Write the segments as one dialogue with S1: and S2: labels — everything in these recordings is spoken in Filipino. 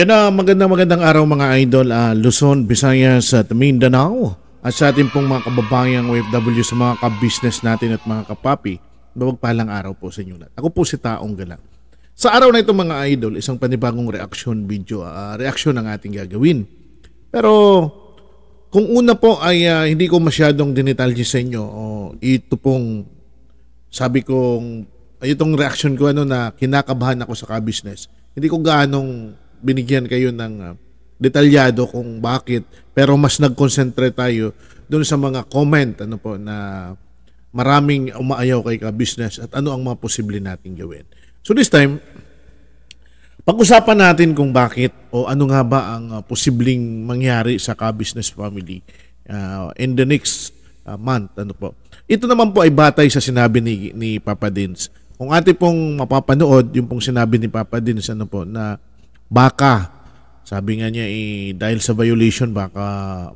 S1: Yan na uh, magandang magandang araw mga idol uh, Luzon, Visayas at Mindanao At sa ating pong mga kababayang OFW sa mga ka-business natin at mga kapapi Mabagpalang araw po sa inyo lahat Ako po si Taong Galang Sa araw na ito mga idol, isang panibagong reaction video uh, ah, Reaction ang ating gagawin Pero kung una po ay uh, hindi ko masyadong dinitalye sa inyo oh, Ito pong sabi kong ay Itong reaction ko ano na kinakabahan ako sa ka-business Hindi ko ganong binigyan kayo ng ah, detalyado kung bakit pero mas nag-concentrate tayo doon sa mga comment ano po na maraming umaayaw kay ka business at ano ang mga posible nating gawin. So this time pag-usapan natin kung bakit o ano nga ba ang uh, posibleng mangyari sa ka-business family uh, in the next uh, month ano po. Ito naman po ay batay sa sinabi ni ni Papa Dins. Kung ate pong mapapanood yung pong sinabi ni Papa Dins ano po na baka sabi nga niya eh, dahil sa violation baka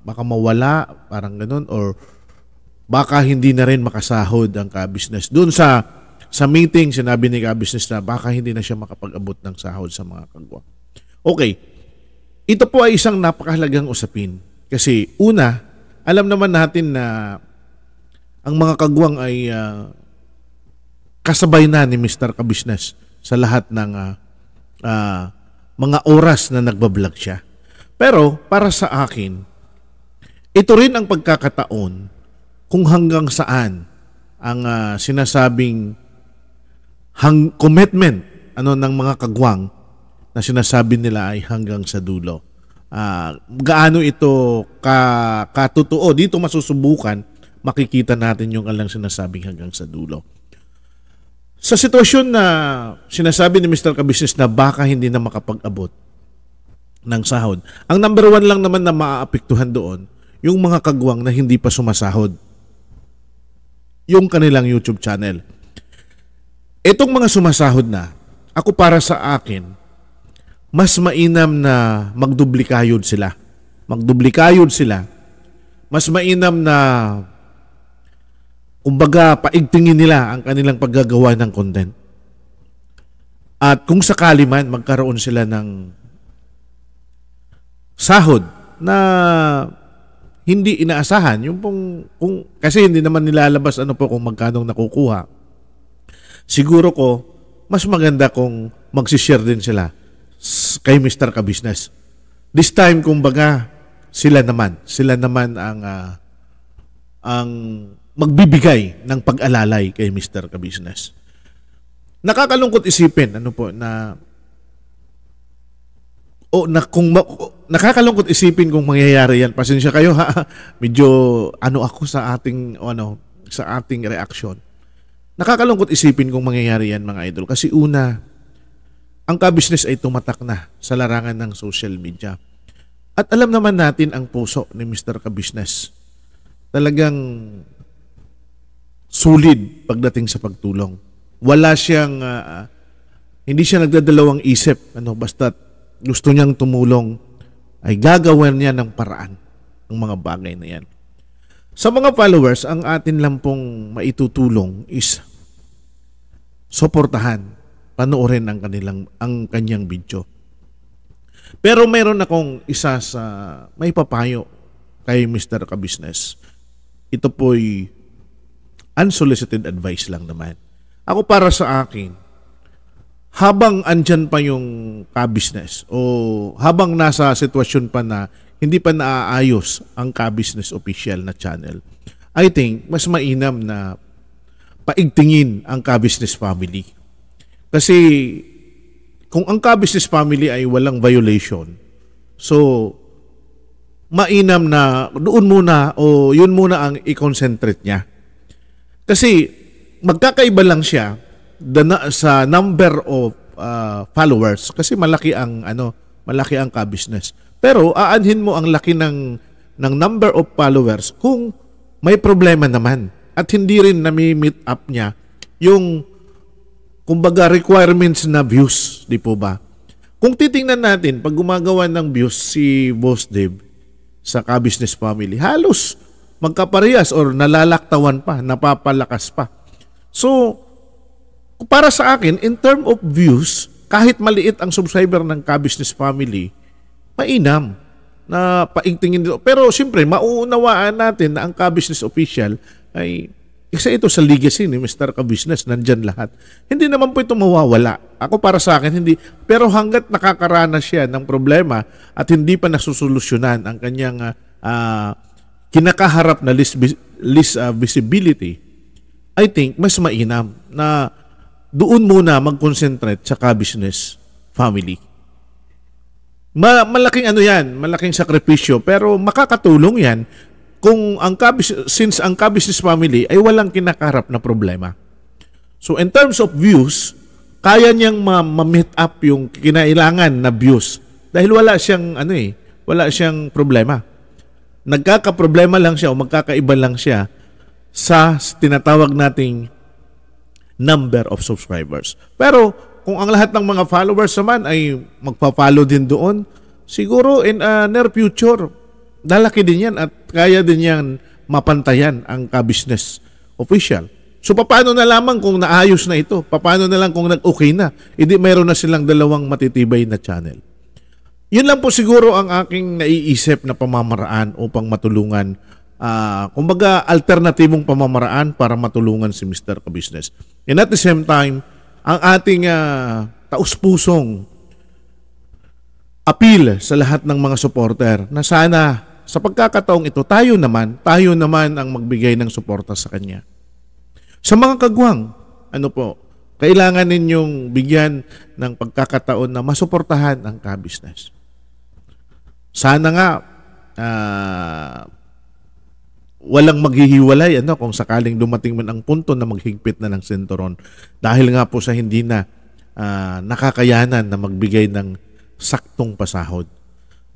S1: baka mawala parang ganun or baka hindi na rin makasahod ang ka-business doon sa sa meeting sinabi ni ka-business na baka hindi na siya makapag-abot ng sahod sa mga kagwa okay ito po ay isang napakahalagang usapin kasi una alam naman natin na ang mga kagwang ay uh, kasabay na ni Mr. Kabisnes sa lahat ng uh, uh, mga oras na nagbablog siya. Pero para sa akin, ito rin ang pagkakataon kung hanggang saan ang uh, sinasabing hang commitment ano ng mga kagwang na sinasabi nila ay hanggang sa dulo. Uh, gaano ito ka, katotoo dito masusubukan makikita natin yung alang sinasabing hanggang sa dulo. Sa sitwasyon na sinasabi ni Mr. Kabisnes na baka hindi na makapag-abot ng sahod, ang number one lang naman na maaapektuhan doon, yung mga kagwang na hindi pa sumasahod. Yung kanilang YouTube channel. Itong mga sumasahod na, ako para sa akin, mas mainam na magdublikayod sila. Magdublikayod sila. Mas mainam na kumbaga paigtingin nila ang kanilang paggagawa ng content. At kung sakali man magkaroon sila ng sahod na hindi inaasahan yung pong kung kasi hindi naman nilalabas ano po kung magkano nakukuha. Siguro ko mas maganda kung magsi-share din sila kay Mr. Kabisnes. This time kumbaga sila naman, sila naman ang uh, ang magbibigay ng pag-alalay kay Mr. Kabusiness. Nakakalungkot isipin ano po na o na kung ma, oh, nakakalungkot isipin kung mangyayari yan. Pasensya kayo ha. Medyo ano ako sa ating o ano sa ating reaction. Nakakalungkot isipin kung mangyayari yan mga idol kasi una ang ka ay tumatak na sa larangan ng social media. At alam naman natin ang puso ni Mr. Kabisnes. Talagang solid pagdating sa pagtulong. Wala siyang uh, hindi siya nagdadalawang isip ano basta gusto niyang tumulong ay gagawin niya ng paraan ang mga bagay na yan. Sa mga followers, ang atin lang pong maitutulong is suportahan, panoorin ang kanilang ang kanyang video. Pero meron akong isa sa may papayo kay Mr. Kabusiness. Ito po'y unsolicited advice lang naman. Ako para sa akin, habang andyan pa yung ka-business o habang nasa sitwasyon pa na hindi pa naaayos ang ka-business official na channel, I think mas mainam na paigtingin ang ka-business family. Kasi kung ang ka-business family ay walang violation, so mainam na doon muna o yun muna ang i-concentrate niya kasi magkakaiba lang siya sa number of uh, followers kasi malaki ang ano, malaki ang ka-business. Pero aanhin mo ang laki ng ng number of followers kung may problema naman at hindi rin nami-meet up niya yung kumbaga requirements na views, di po ba? Kung titingnan natin, pag gumagawa ng views si Boss Dave sa Ka-Business Family, halos magkaparehas or nalalaktawan pa, napapalakas pa. So, para sa akin, in term of views, kahit maliit ang subscriber ng Kabusiness Family, mainam na paingtingin dito. Pero siyempre, mauunawaan natin na ang Kabusiness Official ay isa ito sa legacy ni Mr. Kabusiness, business nandyan lahat. Hindi naman po ito mawawala. Ako para sa akin, hindi. Pero hanggat nakakaranas siya ng problema at hindi pa nasusolusyonan ang kanyang uh, kinakaharap na least, least uh, visibility, I think mas mainam na doon muna mag-concentrate sa business family. Ma- malaking ano yan, malaking sakripisyo, pero makakatulong yan kung ang since ang business family ay walang kinakaharap na problema. So in terms of views, kaya niyang ma-meet up yung kinailangan na views dahil wala siyang ano eh, wala siyang problema. Nagkakaproblema lang siya o magkakaiba lang siya sa tinatawag nating number of subscribers. Pero kung ang lahat ng mga followers naman ay magpa-follow din doon, siguro in a uh, near future, lalaki din yan at kaya din yan mapantayan ang ka-business official. So paano na lamang kung naayos na ito? Paano na lang kung nag-okay na? Hindi mayroon na silang dalawang matitibay na channel. Yun lang po siguro ang aking naiisip na pamamaraan upang matulungan uh, kumbaga alternatibong pamamaraan para matulungan si Mr. Kabusiness. And at the same time, ang ating uh, taus-pusong appeal sa lahat ng mga supporter na sana sa pagkakataong ito, tayo naman, tayo naman ang magbigay ng suporta sa kanya. Sa mga kagwang, ano po, kailangan ninyong bigyan ng pagkakataon na masuportahan ang ka-business. Sana nga uh, walang maghihiwalay ano kung sakaling dumating man ang punto na maghigpit na ng sentoron dahil nga po sa hindi na uh, nakakayanan na magbigay ng saktong pasahod.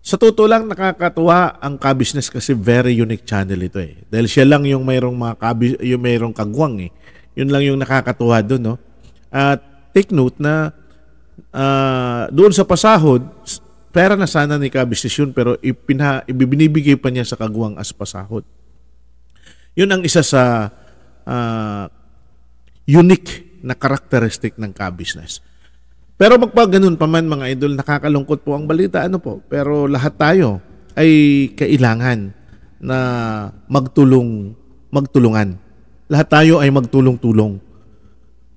S1: Sa totoo lang, nakakatuwa ang K-Business kasi very unique channel ito eh. Dahil siya lang yung mayroong, mga kabis, yung mayroong kagwang eh. Yun lang yung nakakatuwa doon no. At take note na uh, doon sa pasahod, pera na sana ni Kabisnes yun pero ipinha, ibibinibigay pa niya sa kagawang as pasahod. Yun ang isa sa uh, unique na characteristic ng Kabisnes. Pero magpag ganun pa man mga idol, nakakalungkot po ang balita. Ano po? Pero lahat tayo ay kailangan na magtulong, magtulungan. Lahat tayo ay magtulong-tulong.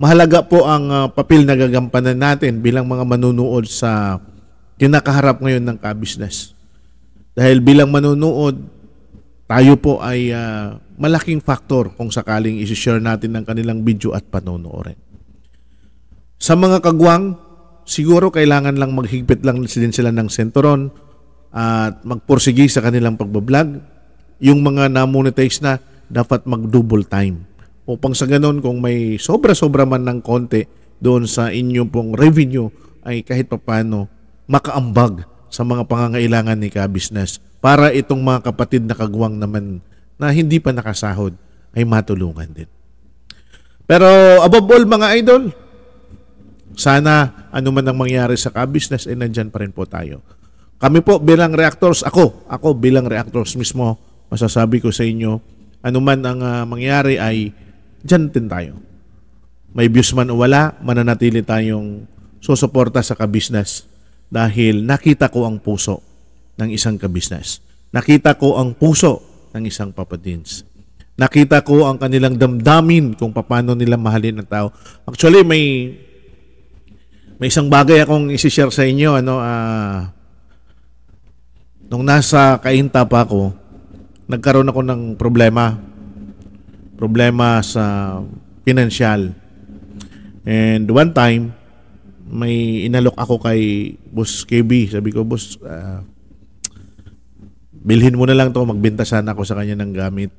S1: Mahalaga po ang uh, papel na gagampanan natin bilang mga manunood sa yung nakaharap ngayon ng ka-business. Dahil bilang manunood, tayo po ay uh, malaking factor kung sakaling isishare natin ng kanilang video at panonoorin. Sa mga kagwang, siguro kailangan lang maghigpit lang din sila ng sentoron at magpursigi sa kanilang pagbablog. Yung mga na-monetize na, dapat mag-double time. Upang sa ganun, kung may sobra-sobra man ng konti doon sa inyong pong revenue, ay kahit papano makaambag sa mga pangangailangan ni ka-business para itong mga kapatid na kagwang naman na hindi pa nakasahod ay matulungan din. Pero above all mga idol, sana ano man ang mangyari sa ka-business ay eh, nandyan pa rin po tayo. Kami po bilang reactors, ako, ako bilang reactors mismo, masasabi ko sa inyo, ano man ang uh, mangyari ay dyan din tayo. May views man o wala, mananatili tayong susuporta sa ka-business dahil nakita ko ang puso ng isang kabisnes. Nakita ko ang puso ng isang papadins. Nakita ko ang kanilang damdamin kung paano nila mahalin ang tao. Actually, may may isang bagay akong isishare sa inyo. Ano, uh, nung nasa kainta pa ako, nagkaroon ako ng problema. Problema sa financial. And one time, may inalok ako kay Boss KB. Sabi ko, Boss, uh, bilhin mo na lang to magbenta sana ako sa kanya ng gamit.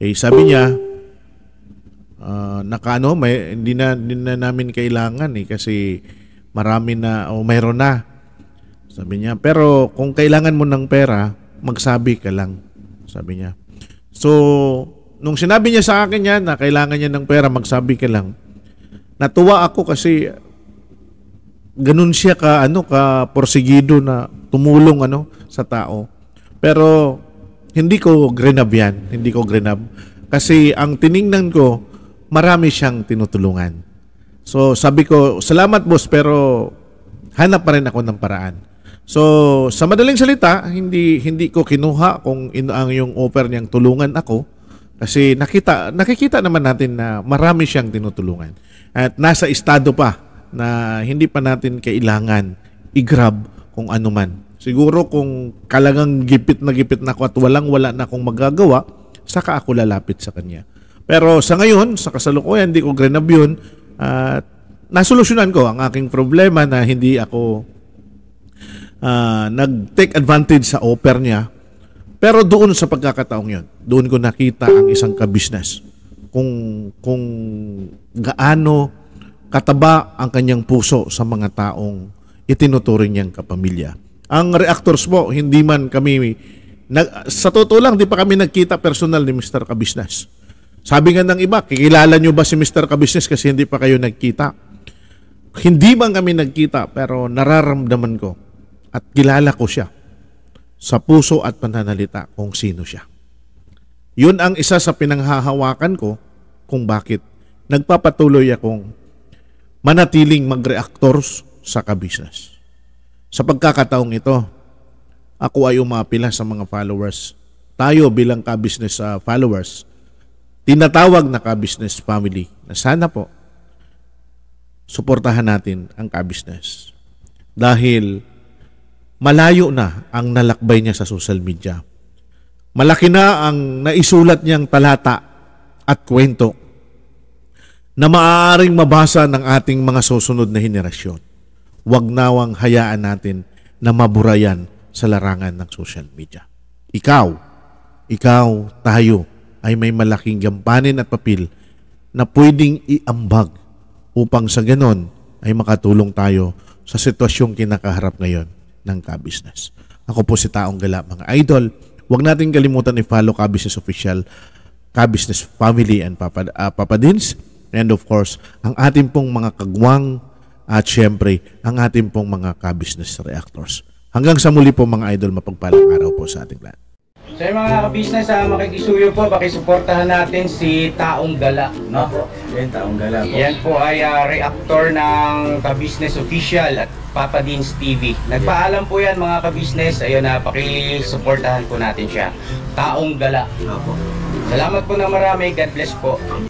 S1: Eh, sabi niya, uh, ah, nakaano, may, hindi, na, hindi na namin kailangan eh kasi marami na, o oh, mayroon na. Sabi niya, pero kung kailangan mo ng pera, magsabi ka lang. Sabi niya. So, nung sinabi niya sa akin yan na kailangan niya ng pera, magsabi ka lang. Natuwa ako kasi ganun siya ka ano ka porsigido na tumulong ano sa tao. Pero hindi ko grenab yan, hindi ko grenab kasi ang tiningnan ko marami siyang tinutulungan. So sabi ko, salamat boss pero hanap pa rin ako ng paraan. So, sa madaling salita, hindi hindi ko kinuha kung ino ang yung offer niyang tulungan ako kasi nakita nakikita naman natin na marami siyang tinutulungan at nasa estado pa na hindi pa natin kailangan i-grab kung ano man. Siguro kung kalagang gipit na gipit na ako at walang wala na akong magagawa, saka ako lalapit sa kanya. Pero sa ngayon, sa kasalukuyan, hindi ko grenab yun. At uh, nasolusyonan ko ang aking problema na hindi ako uh, nag-take advantage sa offer niya. Pero doon sa pagkakataong yon, doon ko nakita ang isang kabisnes kung kung gaano kataba ang kanyang puso sa mga taong itinuturing niyang kapamilya. Ang reactors po, hindi man kami, nag, sa totoo lang, di pa kami nagkita personal ni Mr. Kabisnes. Sabi nga ng iba, kikilala niyo ba si Mr. Kabisnes kasi hindi pa kayo nagkita? Hindi man kami nagkita pero nararamdaman ko at kilala ko siya sa puso at pananalita kung sino siya. Yun ang isa sa pinanghahawakan ko kung bakit nagpapatuloy akong manatiling magreaktors sa kabisnes. Sa pagkakataong ito, ako ay umapila sa mga followers. Tayo bilang kabisnes uh, ah, followers, tinatawag na kabisnes family na sana po suportahan natin ang kabisnes. Dahil malayo na ang nalakbay niya sa social media. Malaki na ang naisulat niyang talata at kwento na maaaring mabasa ng ating mga susunod na henerasyon. Huwag nawang hayaan natin na maburayan sa larangan ng social media. Ikaw, ikaw, tayo ay may malaking gampanin at papel na pwedeng iambag upang sa ganon ay makatulong tayo sa sitwasyong kinakaharap ngayon ng kabisnes. Ako po si Taong Gala, mga idol. Huwag natin kalimutan i-follow Kabisnes official, Kabisnes family and Papa, uh, Papa Dins And of course, ang atin pong mga kagwang at syempre, ang atin pong mga ka-business reactors. Hanggang sa muli po mga idol, mapagpalang araw po sa ating lahat. So mga ka-business, ah, makikisuyo po, pakisuportahan natin si Taong Gala. No? Yan, taong gala po. Yan po ay ah, reactor ng ka-business official at Papa Deans TV. Nagpaalam po yan mga ka-business, ayun na, ah, pakisuportahan po natin siya. Taong Gala. Opo. Salamat po na marami, God bless po.